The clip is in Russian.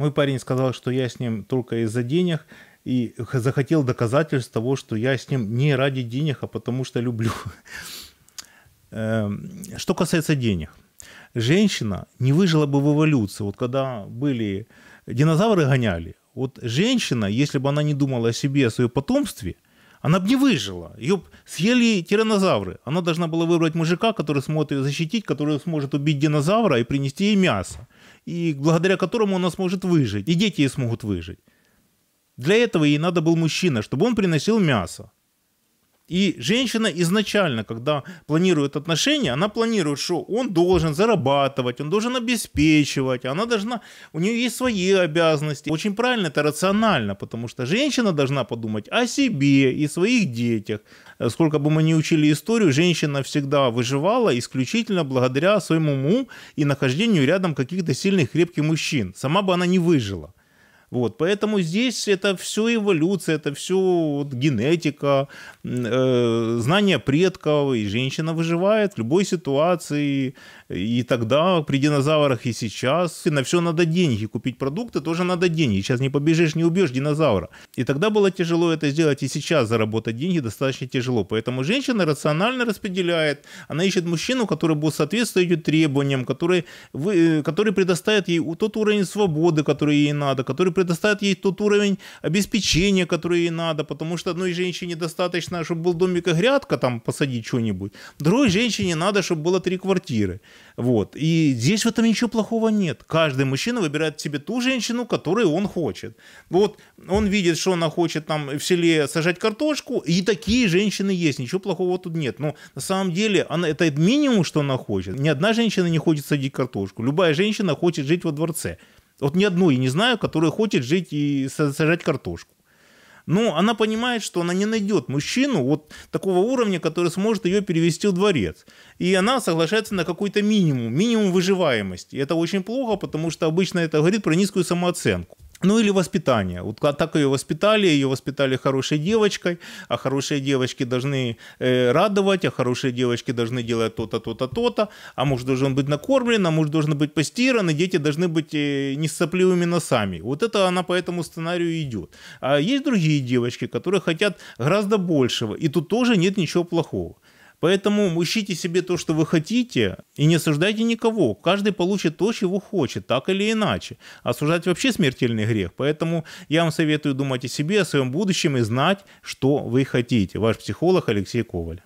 Мой парень сказал, что я с ним только из-за денег, и захотел доказательств того, что я с ним не ради денег, а потому что люблю. Эм, что касается денег. Женщина не выжила бы в эволюции. Вот когда были э, динозавры гоняли, вот женщина, если бы она не думала о себе, о своем потомстве, она бы не выжила. Ее б съели тиранозавры. Она должна была выбрать мужика, который сможет ее защитить, который сможет убить динозавра и принести ей мясо и благодаря которому она сможет выжить, и дети ей смогут выжить. Для этого ей надо был мужчина, чтобы он приносил мясо. И женщина изначально, когда планирует отношения, она планирует, что он должен зарабатывать, он должен обеспечивать, она должна, у нее есть свои обязанности. Очень правильно, это рационально, потому что женщина должна подумать о себе и своих детях. Э, сколько бы мы ни учили историю, женщина всегда выживала исключительно благодаря своему уму и нахождению рядом каких-то сильных, крепких мужчин. Сама бы она не выжила. Вот, поэтому здесь это все эволюция, это все вот генетика, э, знание предков, и женщина выживает в любой ситуации, и тогда при динозаврах и сейчас, и на все надо деньги, купить продукты тоже надо деньги, сейчас не побежишь, не убьешь динозавра. И тогда было тяжело это сделать, и сейчас заработать деньги достаточно тяжело, поэтому женщина рационально распределяет, она ищет мужчину, который будет соответствовать ее требованиям, который, вы, э, который предоставит ей тот уровень свободы, который ей надо, который предоставят ей тот уровень обеспечения, который ей надо, потому что одной женщине достаточно, чтобы был домик и грядка там посадить что-нибудь, другой женщине надо, чтобы было три квартиры. Вот. И здесь в этом ничего плохого нет. Каждый мужчина выбирает себе ту женщину, которую он хочет. Вот он видит, что она хочет там в селе сажать картошку, и такие женщины есть, ничего плохого тут нет. Но на самом деле она, это минимум, что она хочет. Ни одна женщина не хочет садить картошку. Любая женщина хочет жить во дворце. Вот ни одной не знаю, которая хочет жить и сажать картошку. Но ну, она понимает, что она не найдет мужчину вот такого уровня, который сможет ее перевести в дворец. И она соглашается на какой-то минимум, минимум выживаемости. И это очень плохо, потому что обычно это говорит про низкую самооценку. Ну или воспитание. Вот так ее воспитали, ее воспитали хорошей девочкой, а хорошие девочки должны э, радовать, а хорошие девочки должны делать то-то, то-то, то-то, а муж должен быть накормлен, а муж должен быть постиран, и дети должны быть э, не с сопливыми носами. Вот это она по этому сценарию идет. А есть другие девочки, которые хотят гораздо большего, и тут тоже нет ничего плохого. Поэтому ищите себе то, что вы хотите, и не осуждайте никого. Каждый получит то, чего хочет, так или иначе. Осуждать вообще смертельный грех. Поэтому я вам советую думать о себе, о своем будущем и знать, что вы хотите. Ваш психолог Алексей Коваль.